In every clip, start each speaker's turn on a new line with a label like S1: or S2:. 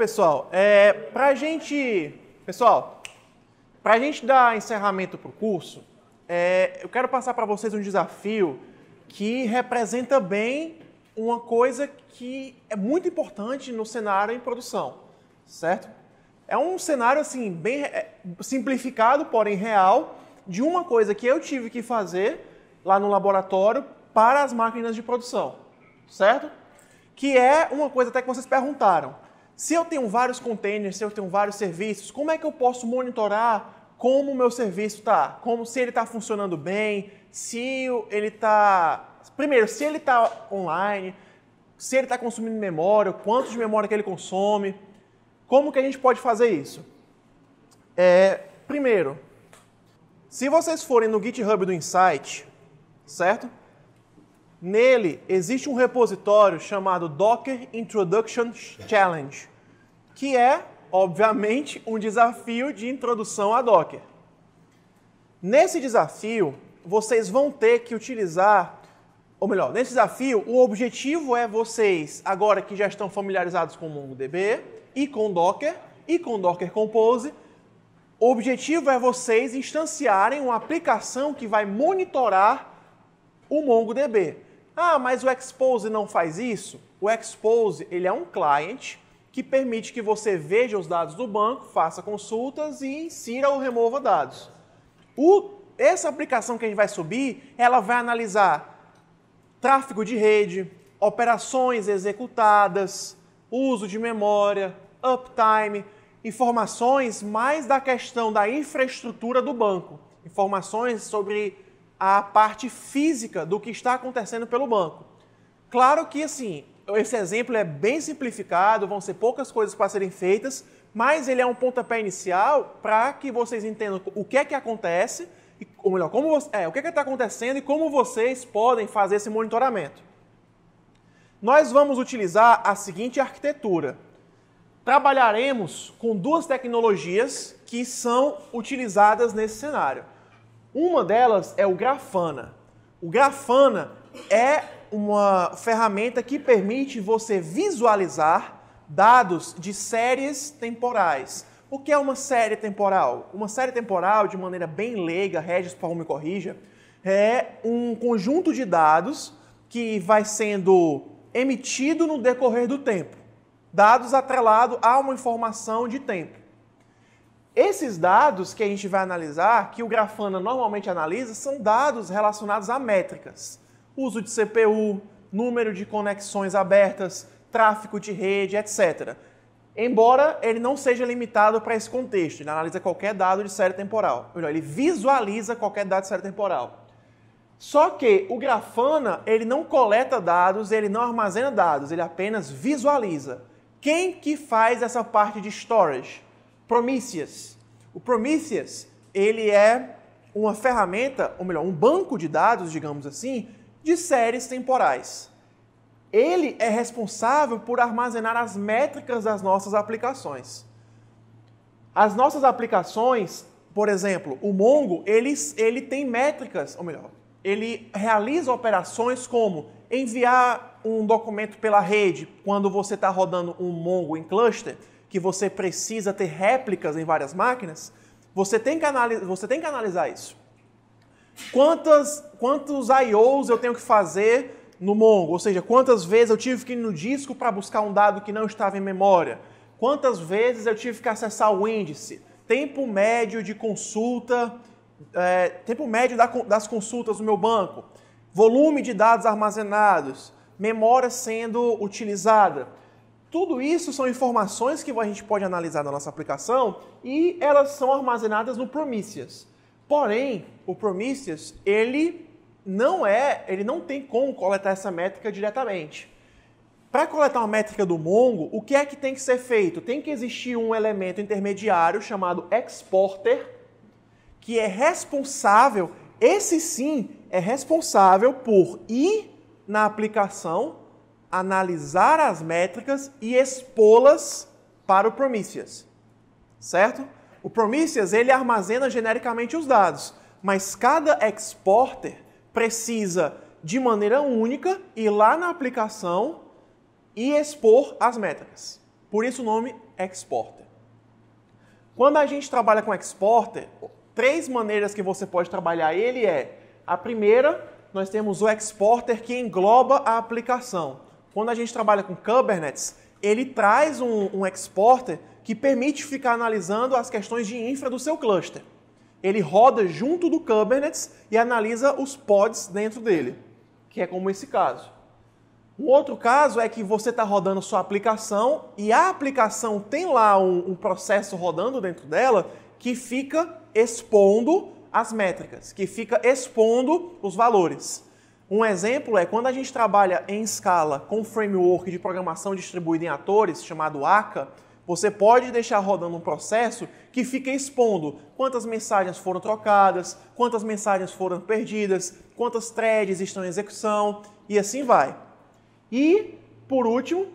S1: pessoal, é, para a gente, pessoal, para a gente dar encerramento para o curso, é, eu quero passar para vocês um desafio que representa bem uma coisa que é muito importante no cenário em produção, certo? É um cenário assim bem é, simplificado, porém real, de uma coisa que eu tive que fazer lá no laboratório para as máquinas de produção, certo? Que é uma coisa até que vocês perguntaram. Se eu tenho vários containers, se eu tenho vários serviços, como é que eu posso monitorar como o meu serviço está? Como se ele está funcionando bem, se ele está. Primeiro, se ele está online, se ele está consumindo memória, quanto de memória que ele consome. Como que a gente pode fazer isso? É, primeiro, se vocês forem no GitHub do Insight, certo? Nele existe um repositório chamado Docker Introduction Challenge, que é, obviamente, um desafio de introdução a Docker. Nesse desafio, vocês vão ter que utilizar, ou melhor, nesse desafio, o objetivo é vocês, agora que já estão familiarizados com o MongoDB e com Docker e com Docker Compose, o objetivo é vocês instanciarem uma aplicação que vai monitorar o MongoDB. Ah, mas o Expose não faz isso? O Expose ele é um client que permite que você veja os dados do banco, faça consultas e insira ou remova dados. O, essa aplicação que a gente vai subir, ela vai analisar tráfego de rede, operações executadas, uso de memória, uptime, informações mais da questão da infraestrutura do banco, informações sobre a parte física do que está acontecendo pelo banco. Claro que, assim, esse exemplo é bem simplificado, vão ser poucas coisas para serem feitas, mas ele é um pontapé inicial para que vocês entendam o que é que acontece, ou melhor, como você, é, o que é está acontecendo e como vocês podem fazer esse monitoramento. Nós vamos utilizar a seguinte arquitetura. Trabalharemos com duas tecnologias que são utilizadas nesse cenário. Uma delas é o Grafana. O Grafana é uma ferramenta que permite você visualizar dados de séries temporais. O que é uma série temporal? Uma série temporal, de maneira bem leiga, Regis Paulo me corrija, é um conjunto de dados que vai sendo emitido no decorrer do tempo. Dados atrelados a uma informação de tempo. Esses dados que a gente vai analisar, que o Grafana normalmente analisa, são dados relacionados a métricas. Uso de CPU, número de conexões abertas, tráfego de rede, etc. Embora ele não seja limitado para esse contexto, ele analisa qualquer dado de série temporal. Melhor, ele visualiza qualquer dado de série temporal. Só que o Grafana, ele não coleta dados, ele não armazena dados, ele apenas visualiza. Quem que faz essa parte de storage? Prometheus. O Prometheus, ele é uma ferramenta, ou melhor, um banco de dados, digamos assim, de séries temporais. Ele é responsável por armazenar as métricas das nossas aplicações. As nossas aplicações, por exemplo, o Mongo, ele, ele tem métricas, ou melhor, ele realiza operações como enviar um documento pela rede quando você está rodando um Mongo em cluster, que você precisa ter réplicas em várias máquinas, você tem que, analis você tem que analisar isso. Quantas, quantos I.O.s eu tenho que fazer no Mongo? Ou seja, quantas vezes eu tive que ir no disco para buscar um dado que não estava em memória? Quantas vezes eu tive que acessar o índice? Tempo médio de consulta, é, tempo médio da, das consultas no meu banco, volume de dados armazenados, memória sendo utilizada. Tudo isso são informações que a gente pode analisar na nossa aplicação e elas são armazenadas no Prometheus. Porém, o Prometheus, ele não é, ele não tem como coletar essa métrica diretamente. Para coletar uma métrica do Mongo, o que é que tem que ser feito? Tem que existir um elemento intermediário chamado exporter, que é responsável, esse sim é responsável por ir na aplicação analisar as métricas e expô-las para o Prometheus, certo? O Prometheus, ele armazena genericamente os dados, mas cada exporter precisa, de maneira única, ir lá na aplicação e expor as métricas. Por isso o nome exporter. Quando a gente trabalha com exporter, três maneiras que você pode trabalhar ele é, a primeira, nós temos o exporter que engloba a aplicação. Quando a gente trabalha com Kubernetes, ele traz um, um exporter que permite ficar analisando as questões de infra do seu cluster. Ele roda junto do Kubernetes e analisa os pods dentro dele, que é como esse caso. Um outro caso é que você está rodando sua aplicação e a aplicação tem lá um, um, processo rodando dentro dela que fica expondo as métricas, que fica expondo os valores. Um exemplo é quando a gente trabalha em escala com framework de programação distribuída em atores, chamado ACA, você pode deixar rodando um processo que fica expondo quantas mensagens foram trocadas, quantas mensagens foram perdidas, quantas threads estão em execução e assim vai. E, por último,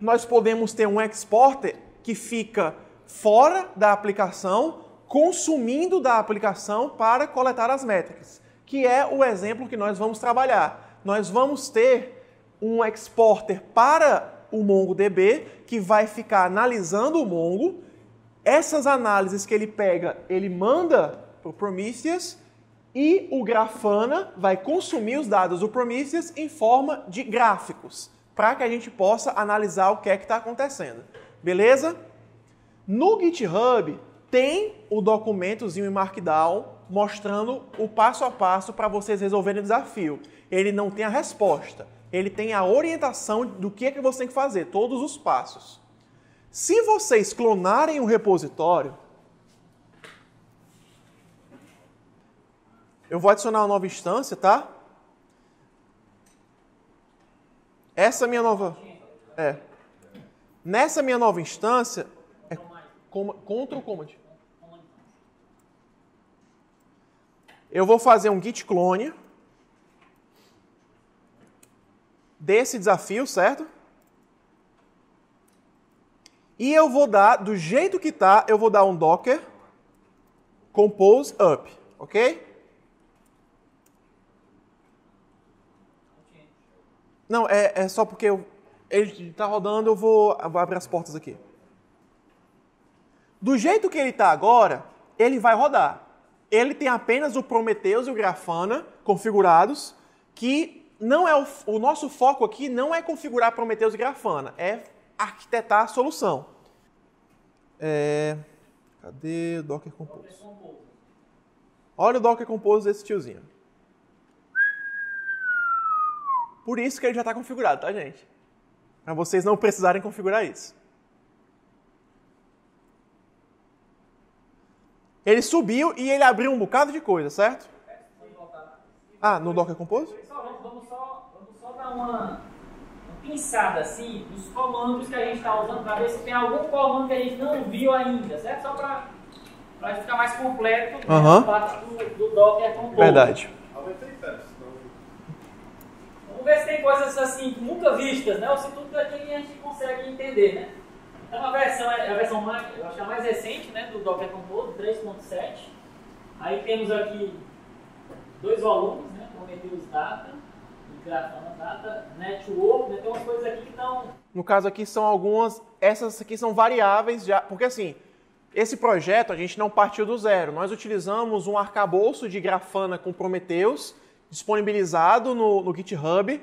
S1: nós podemos ter um exporter que fica fora da aplicação, consumindo da aplicação para coletar as métricas que é o exemplo que nós vamos trabalhar. Nós vamos ter um exporter para o MongoDB que vai ficar analisando o Mongo. Essas análises que ele pega, ele manda para o Prometheus e o Grafana vai consumir os dados do Prometheus em forma de gráficos, para que a gente possa analisar o que é que está acontecendo. Beleza? No GitHub tem o documentozinho em Markdown mostrando o passo a passo para vocês resolverem o desafio. Ele não tem a resposta, ele tem a orientação do que é que você tem que fazer, todos os passos. Se vocês clonarem o um repositório, eu vou adicionar uma nova instância, tá? Essa minha nova é. Nessa minha nova instância é contra o command. eu vou fazer um git clone desse desafio, certo? E eu vou dar, do jeito que está, eu vou dar um docker compose up, ok? Não, é, é só porque eu, ele está rodando, eu vou, eu vou abrir as portas aqui. Do jeito que ele está agora, ele vai rodar ele tem apenas o Prometheus e o Grafana configurados, que não é o, o nosso foco aqui não é configurar Prometheus e Grafana, é arquitetar a solução. É, cadê o Docker Compose? Olha o Docker Compose desse tiozinho. Por isso que ele já está configurado, tá, gente? Para vocês não precisarem configurar isso. Ele subiu e ele abriu um bocado de coisa, certo? Ah, no Docker Compose?
S2: Vamos, vamos, só, vamos só dar uma, uma pinçada assim nos comandos que a gente está usando para ver se tem algum comando que a gente não viu ainda, certo? Só para ficar mais completo né, parte do, do Docker é Compose. Verdade. Vamos ver se tem coisas assim nunca vistas, né? Ou se tudo aqui é a gente consegue entender, né? É uma versão, é, é a versão mais, eu acho que é a mais recente né, do Docker Compose, 3.7. Aí temos aqui dois volumes, né? Prometheus Data e Grafana Data, Network, né? Tem umas coisas aqui que estão...
S1: No caso aqui são algumas, essas aqui são variáveis, porque assim, esse projeto a gente não partiu do zero. Nós utilizamos um arcabouço de Grafana com Prometheus disponibilizado no, no GitHub,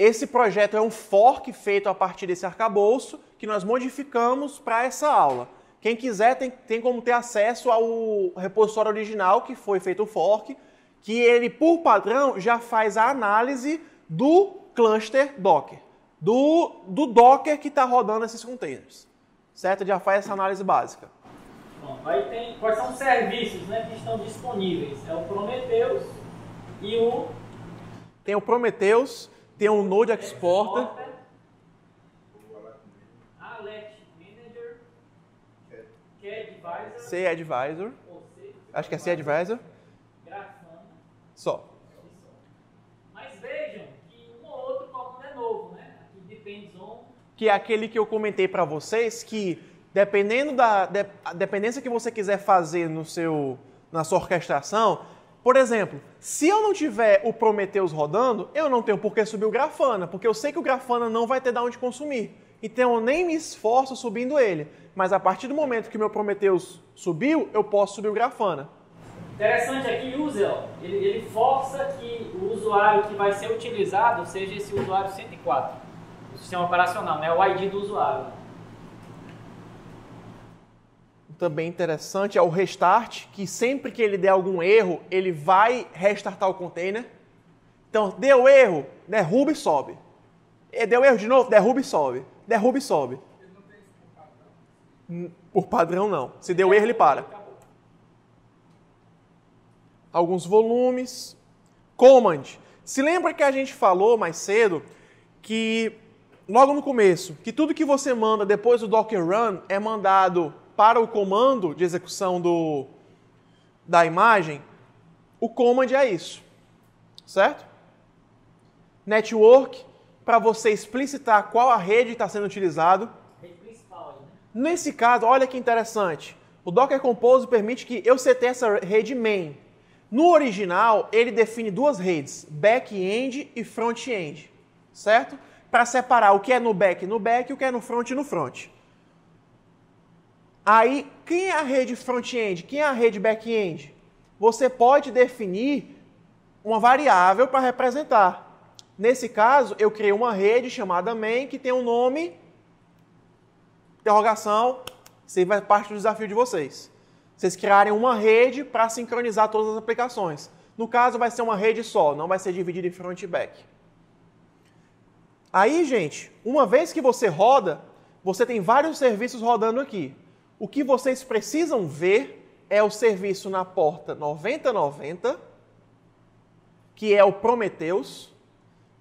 S1: esse projeto é um fork feito a partir desse arcabouço que nós modificamos para essa aula. Quem quiser tem, tem como ter acesso ao repositório original que foi feito o fork, que ele, por padrão, já faz a análise do cluster Docker, do, do Docker que está rodando esses containers. Certo? já faz essa análise básica.
S2: Bom, aí tem quais são os serviços né, que estão disponíveis? É o Prometheus
S1: e o. Tem o Prometheus tem um Node Exporter. C Advisor. Acho que é C Advisor. Só.
S2: Mas vejam que um ou outro comando é novo, né? Aqui depends on.
S1: Que é aquele que eu comentei para vocês que dependendo da de, dependência que você quiser fazer no seu na sua orquestração, por exemplo, se eu não tiver o Prometheus rodando, eu não tenho por que subir o Grafana, porque eu sei que o Grafana não vai ter de onde consumir. Então eu nem me esforço subindo ele. Mas a partir do momento que o meu Prometheus subiu, eu posso subir o Grafana.
S2: Interessante aqui, user, ele, ele força que o usuário que vai ser utilizado seja esse usuário 104, o sistema operacional, né? o ID do usuário
S1: também interessante é o restart, que sempre que ele der algum erro, ele vai restartar o container. Então, deu erro, derruba né, e sobe. É, deu erro de novo, derruba né, e sobe. Derruba né, e sobe. Por padrão, não. Se deu erro, ele para. Alguns volumes. Command. Se lembra que a gente falou mais cedo que, logo no começo, que tudo que você manda depois do Docker Run é mandado para o comando de execução do, da imagem, o command é isso, certo? Network, para você explicitar qual a rede está sendo utilizado. Rede principal, né? Nesse caso, olha que interessante. O Docker Compose permite que eu sete essa rede main. No original, ele define duas redes, back-end e front-end, certo? Para separar o que é no back no back e o que é no front no front. Aí, quem é a rede front-end? Quem é a rede back-end? Você pode definir uma variável para representar. Nesse caso, eu criei uma rede chamada main que tem um nome interrogação, isso vai parte do desafio de vocês. Vocês criarem uma rede para sincronizar todas as aplicações. No caso, vai ser uma rede só, não vai ser dividida em front e back. Aí, gente, uma vez que você roda, você tem vários serviços rodando aqui. O que vocês precisam ver é o serviço na porta 9090, que é o Prometeus,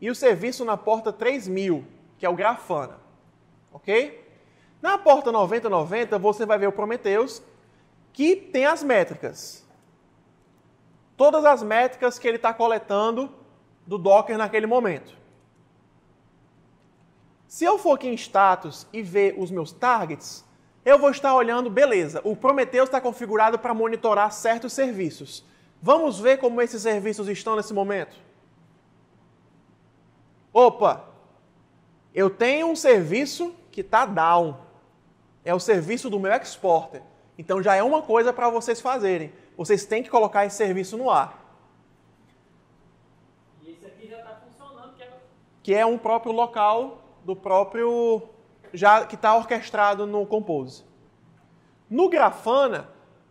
S1: e o serviço na porta 3000, que é o Grafana. Ok? Na porta 9090, você vai ver o Prometeus, que tem as métricas. Todas as métricas que ele está coletando do Docker naquele momento. Se eu for aqui em status e ver os meus targets, eu vou estar olhando, beleza, o Prometheus está configurado para monitorar certos serviços. Vamos ver como esses serviços estão nesse momento? Opa, eu tenho um serviço que está down. É o serviço do meu exporter. Então já é uma coisa para vocês fazerem. Vocês têm que colocar esse serviço no ar. E esse aqui já está funcionando, que é... que é um próprio local do próprio já que está orquestrado no Compose. No Grafana,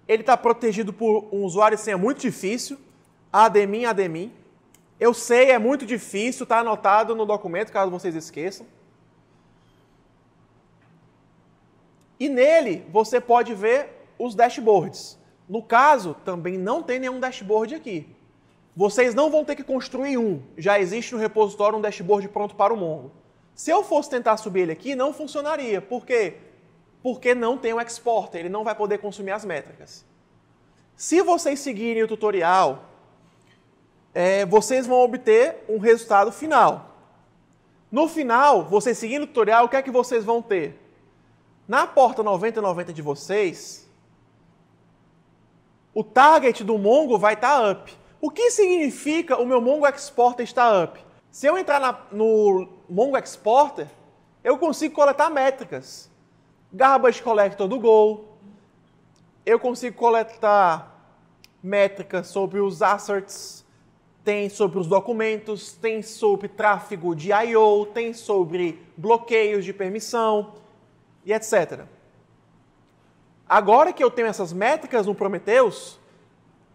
S1: ele está protegido por um usuário e senha é muito difícil, admin, admin. Eu sei, é muito difícil, está anotado no documento, caso vocês esqueçam. E nele você pode ver os dashboards. No caso, também não tem nenhum dashboard aqui. Vocês não vão ter que construir um, já existe no repositório um dashboard pronto para o Mongo. Se eu fosse tentar subir ele aqui, não funcionaria. Por quê? Porque não tem o exporter, ele não vai poder consumir as métricas. Se vocês seguirem o tutorial, é, vocês vão obter um resultado final. No final, vocês seguindo o tutorial, o que é que vocês vão ter? Na porta 9090 de vocês, o target do Mongo vai estar tá up. O que significa o meu Mongo Exporter estar up? Se eu entrar na, no Mongo Exporter, eu consigo coletar métricas. Garbage Collector do Go, eu consigo coletar métricas sobre os asserts tem sobre os documentos, tem sobre tráfego de I/O, tem sobre bloqueios de permissão e etc. Agora que eu tenho essas métricas no Prometheus,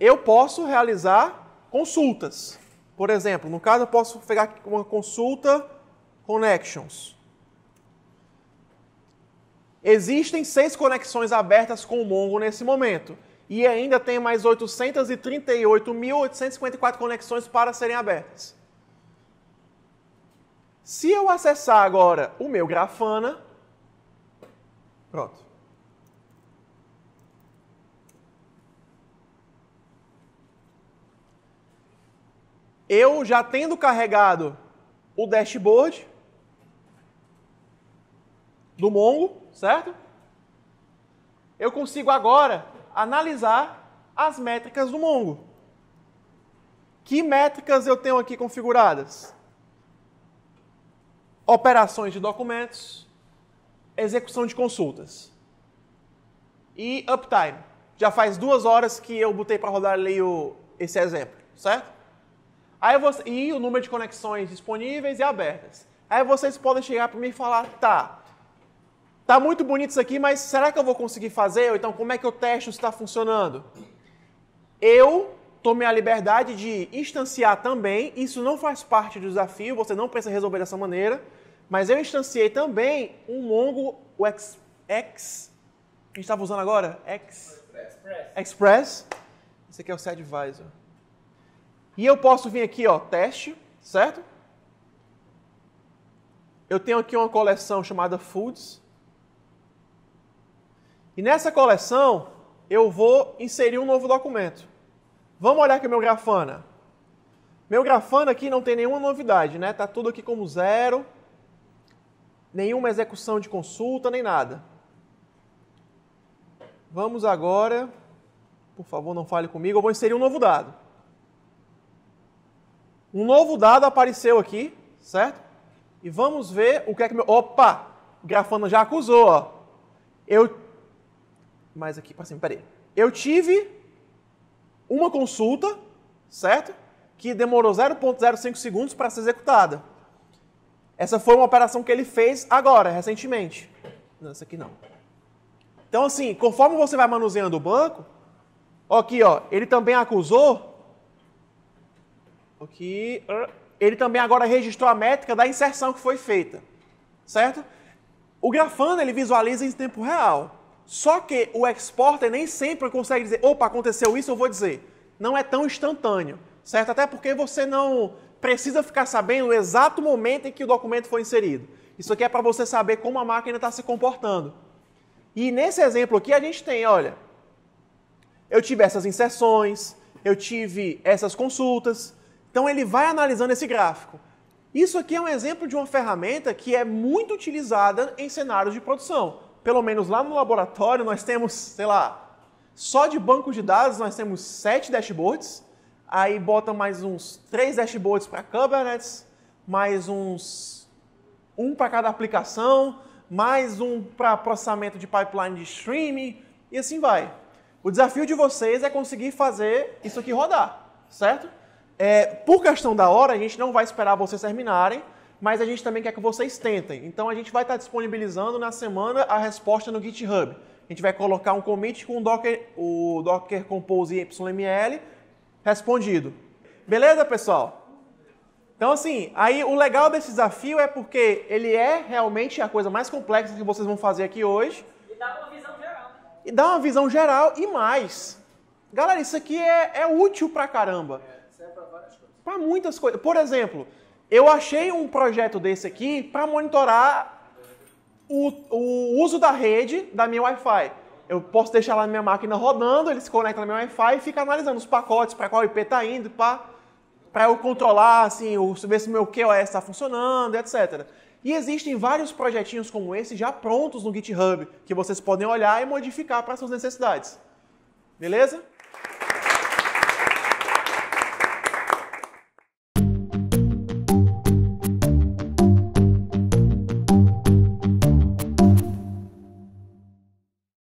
S1: eu posso realizar consultas. Por exemplo, no caso eu posso pegar uma consulta connections. Existem seis conexões abertas com o Mongo nesse momento. E ainda tem mais 838.854 conexões para serem abertas. Se eu acessar agora o meu Grafana, pronto. eu já tendo carregado o dashboard do Mongo, certo? Eu consigo agora analisar as métricas do Mongo. Que métricas eu tenho aqui configuradas? Operações de documentos, execução de consultas e uptime. Já faz duas horas que eu botei para rodar ali o, esse exemplo, certo? Aí você, e o número de conexões disponíveis e abertas. Aí vocês podem chegar para mim e falar, tá, tá muito bonito isso aqui, mas será que eu vou conseguir fazer? Ou então como é que eu testo se está funcionando? Eu tomei a liberdade de instanciar também, isso não faz parte do desafio, você não precisa resolver dessa maneira, mas eu instanciei também um Mongo, o X, X a gente estava usando agora? X, Express. Express. Esse aqui é o C-Advisor. E eu posso vir aqui, ó, teste, certo? Eu tenho aqui uma coleção chamada Foods. E nessa coleção, eu vou inserir um novo documento. Vamos olhar aqui meu Grafana. Meu Grafana aqui não tem nenhuma novidade, né? Tá tudo aqui como zero, nenhuma execução de consulta, nem nada. Vamos agora, por favor, não fale comigo, eu vou inserir um novo dado. Um novo dado apareceu aqui, certo? E vamos ver o que é que meu... Opa! grafana já acusou, ó. Eu... Mais aqui para cima, peraí. Eu tive uma consulta, certo? Que demorou 0.05 segundos para ser executada. Essa foi uma operação que ele fez agora, recentemente. Não, essa aqui não. Então, assim, conforme você vai manuseando o banco, aqui, ó, ele também acusou Aqui. Ah, ele também agora registrou a métrica da inserção que foi feita, certo? O Grafana ele visualiza em tempo real. Só que o exporter nem sempre consegue dizer, opa, aconteceu isso, eu vou dizer. Não é tão instantâneo, certo? Até porque você não precisa ficar sabendo o exato momento em que o documento foi inserido. Isso aqui é para você saber como a máquina está se comportando. E nesse exemplo aqui a gente tem, olha, eu tive essas inserções, eu tive essas consultas, então ele vai analisando esse gráfico. Isso aqui é um exemplo de uma ferramenta que é muito utilizada em cenários de produção. Pelo menos lá no laboratório nós temos, sei lá, só de banco de dados nós temos sete dashboards, aí bota mais uns três dashboards para Kubernetes, mais uns um para cada aplicação, mais um para processamento de pipeline de streaming e assim vai. O desafio de vocês é conseguir fazer isso aqui rodar, certo? É, por questão da hora, a gente não vai esperar vocês terminarem, mas a gente também quer que vocês tentem. Então a gente vai estar disponibilizando na semana a resposta no GitHub. A gente vai colocar um commit com o Docker, o Docker Compose YML respondido. Beleza, pessoal? Então, assim, aí o legal desse desafio é porque ele é realmente a coisa mais complexa que vocês vão fazer aqui hoje. E dá uma visão geral. Né? E dá uma visão geral e mais. Galera, isso aqui é, é útil pra caramba. É para muitas coisas. Por exemplo, eu achei um projeto desse aqui para monitorar o, o, uso da rede da minha Wi-Fi. Eu posso deixar lá na minha máquina rodando, ele se conecta na minha Wi-Fi e fica analisando os pacotes, para qual IP está indo, para eu controlar, assim, ver se meu QoS está funcionando, etc. E existem vários projetinhos como esse já prontos no GitHub, que vocês podem olhar e modificar para suas necessidades. Beleza?